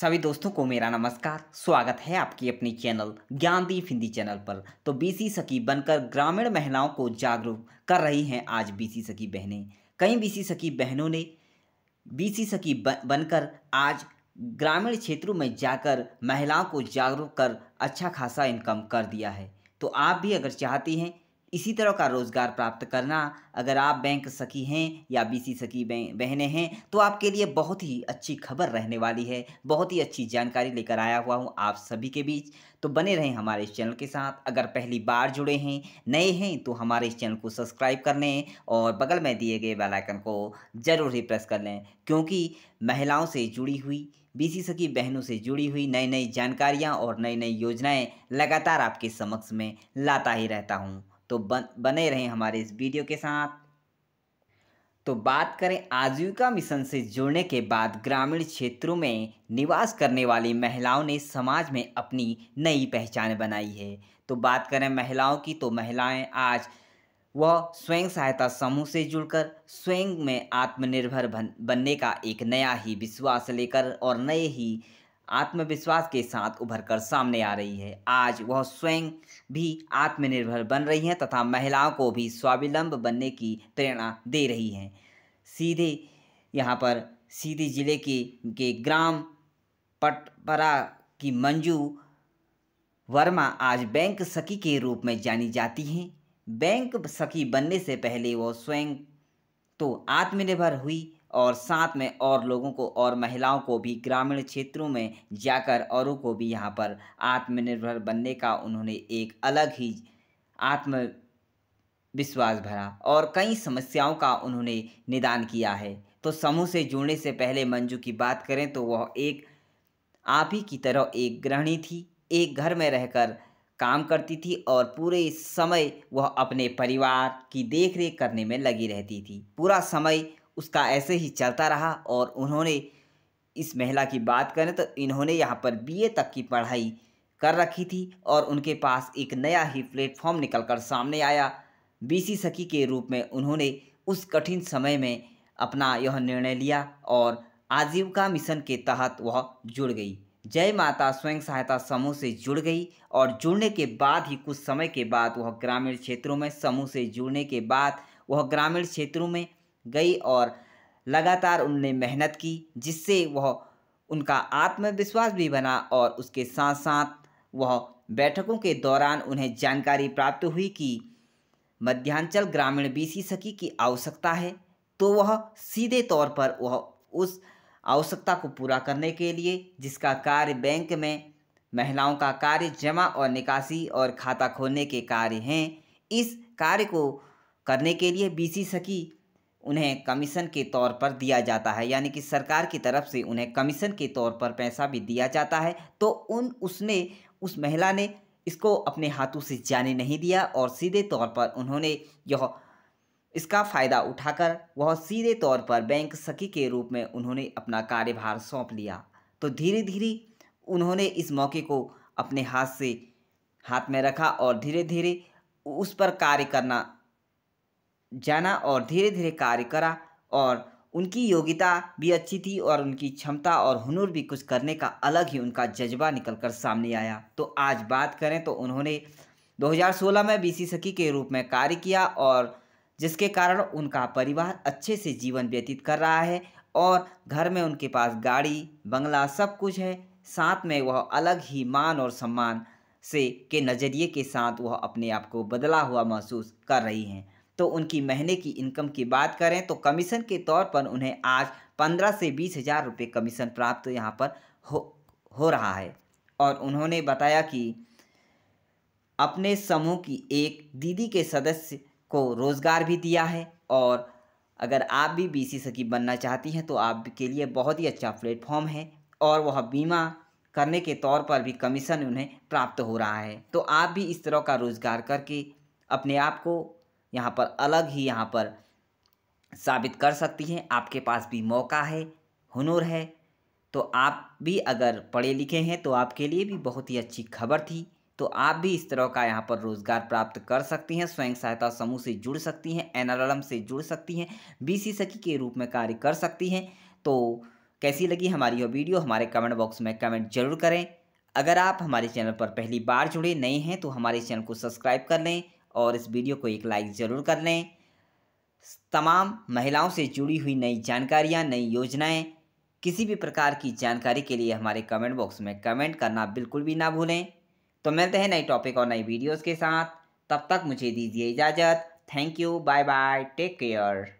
सभी दोस्तों को मेरा नमस्कार स्वागत है आपकी अपनी चैनल ज्ञानदीप हिंदी चैनल पर तो बीसी सखी बनकर ग्रामीण महिलाओं को जागरूक कर रही हैं आज बीसी सखी बहनें कई बीसी सखी बहनों ने बीसी सखी बनकर आज ग्रामीण क्षेत्रों में जाकर महिलाओं को जागरूक कर अच्छा खासा इनकम कर दिया है तो आप भी अगर चाहती हैं इसी तरह का रोज़गार प्राप्त करना अगर आप बैंक सखी हैं या बीसी सखी बहने हैं तो आपके लिए बहुत ही अच्छी खबर रहने वाली है बहुत ही अच्छी जानकारी लेकर आया हुआ हूँ आप सभी के बीच तो बने रहें हमारे इस चैनल के साथ अगर पहली बार जुड़े हैं नए हैं तो हमारे इस चैनल को सब्सक्राइब कर लें और बगल में दिए गए बेलाइकन को ज़रूर ही प्रेस कर लें क्योंकि महिलाओं से जुड़ी हुई बीसी सखी बहनों से जुड़ी हुई नई नई जानकारियाँ और नई नई योजनाएँ लगातार आपके समक्ष में लाता ही रहता हूँ तो बन, बने रहें हमारे इस वीडियो के साथ तो बात करें आजीविका मिशन से जुड़ने के बाद ग्रामीण क्षेत्रों में निवास करने वाली महिलाओं ने समाज में अपनी नई पहचान बनाई है तो बात करें महिलाओं की तो महिलाएं आज वह स्वयं सहायता समूह से जुड़कर स्वयं में आत्मनिर्भर बन, बनने का एक नया ही विश्वास लेकर और नए ही आत्मविश्वास के साथ उभर कर सामने आ रही है आज वह स्वयं भी आत्मनिर्भर बन रही हैं तथा महिलाओं को भी स्वावलंब बनने की प्रेरणा दे रही हैं सीधे यहाँ पर सीधी जिले के के ग्राम पटपरा की मंजू वर्मा आज बैंक सखी के रूप में जानी जाती हैं बैंक सखी बनने से पहले वह स्वयं तो आत्मनिर्भर हुई और साथ में और लोगों को और महिलाओं को भी ग्रामीण क्षेत्रों में जाकर औरों को भी यहाँ पर आत्मनिर्भर बनने का उन्होंने एक अलग ही आत्म विश्वास भरा और कई समस्याओं का उन्होंने निदान किया है तो समूह से जुड़ने से पहले मंजू की बात करें तो वह एक आप ही की तरह एक गृहिणी थी एक घर में रहकर काम करती थी और पूरे समय वह अपने परिवार की देखरेख करने में लगी रहती थी पूरा समय उसका ऐसे ही चलता रहा और उन्होंने इस महिला की बात करें तो इन्होंने यहाँ पर बीए तक की पढ़ाई कर रखी थी और उनके पास एक नया ही प्लेटफॉर्म कर सामने आया बीसी सखी के रूप में उन्होंने उस कठिन समय में अपना यह निर्णय लिया और आजीविका मिशन के तहत वह जुड़ गई जय माता स्वयं सहायता समूह से जुड़ गई और जुड़ने के बाद ही कुछ समय के बाद वह ग्रामीण क्षेत्रों में समूह से जुड़ने के बाद वह ग्रामीण क्षेत्रों में गई और लगातार उन्होंने मेहनत की जिससे वह उनका आत्मविश्वास भी बना और उसके साथ साथ वह बैठकों के दौरान उन्हें जानकारी प्राप्त हुई कि मध्यांचल ग्रामीण बीसी सखी की आवश्यकता है तो वह सीधे तौर पर वह उस आवश्यकता को पूरा करने के लिए जिसका कार्य बैंक में महिलाओं का कार्य जमा और निकासी और खाता खोलने के कार्य हैं इस कार्य को करने के लिए बीसी सखी उन्हें कमीशन के तौर पर दिया जाता है यानी कि सरकार की तरफ से उन्हें कमीशन के तौर पर पैसा भी दिया जाता है तो उन उसने उस महिला ने इसको अपने हाथों से जाने नहीं दिया और सीधे तौर पर उन्होंने यह इसका फ़ायदा उठाकर वह सीधे तौर पर बैंक सखी के रूप में उन्होंने अपना कार्यभार सौंप लिया तो धीरे धीरे उन्होंने इस मौके को अपने हाथ से हाथ में रखा और धीरे धीरे उस पर कार्य करना जाना और धीरे धीरे कार्य करा और उनकी योग्यता भी अच्छी थी और उनकी क्षमता और हुनर भी कुछ करने का अलग ही उनका जज्बा निकल कर सामने आया तो आज बात करें तो उन्होंने 2016 में बीसी सखी के रूप में कार्य किया और जिसके कारण उनका परिवार अच्छे से जीवन व्यतीत कर रहा है और घर में उनके पास गाड़ी बंगला सब कुछ है साथ में वह अलग ही मान और सम्मान से के नज़रिए के साथ वह अपने आप को बदला हुआ महसूस कर रही हैं तो उनकी महीने की इनकम की बात करें तो कमीशन के तौर पर उन्हें आज पंद्रह से बीस हज़ार रुपये कमीशन प्राप्त तो यहाँ पर हो हो रहा है और उन्होंने बताया कि अपने समूह की एक दीदी के सदस्य को रोज़गार भी दिया है और अगर आप भी बी सी सखी बनना चाहती हैं तो आपके लिए बहुत ही अच्छा प्लेटफॉर्म है और वह बीमा करने के तौर पर भी कमीशन उन्हें प्राप्त हो रहा है तो आप भी इस तरह का रोज़गार करके अपने आप को यहाँ पर अलग ही यहाँ पर साबित कर सकती हैं आपके पास भी मौका है हुनर है तो आप भी अगर पढ़े लिखे हैं तो आपके लिए भी बहुत ही अच्छी खबर थी तो आप भी इस तरह का यहाँ पर रोजगार प्राप्त कर सकती हैं स्वयं सहायता समूह से जुड़ सकती हैं एन से जुड़ सकती हैं सी सखी के रूप में कार्य कर सकती हैं तो कैसी लगी हमारी यह वीडियो हमारे कमेंट बॉक्स में कमेंट जरूर करें अगर आप हमारे चैनल पर पहली बार जुड़े नए हैं तो हमारे चैनल को सब्सक्राइब कर लें और इस वीडियो को एक लाइक ज़रूर कर लें तमाम महिलाओं से जुड़ी हुई नई जानकारियाँ नई योजनाएँ किसी भी प्रकार की जानकारी के लिए हमारे कमेंट बॉक्स में कमेंट करना बिल्कुल भी ना भूलें तो मिलते हैं नए टॉपिक और नई वीडियोज़ के साथ तब तक मुझे दीजिए इजाज़त thank you bye bye take care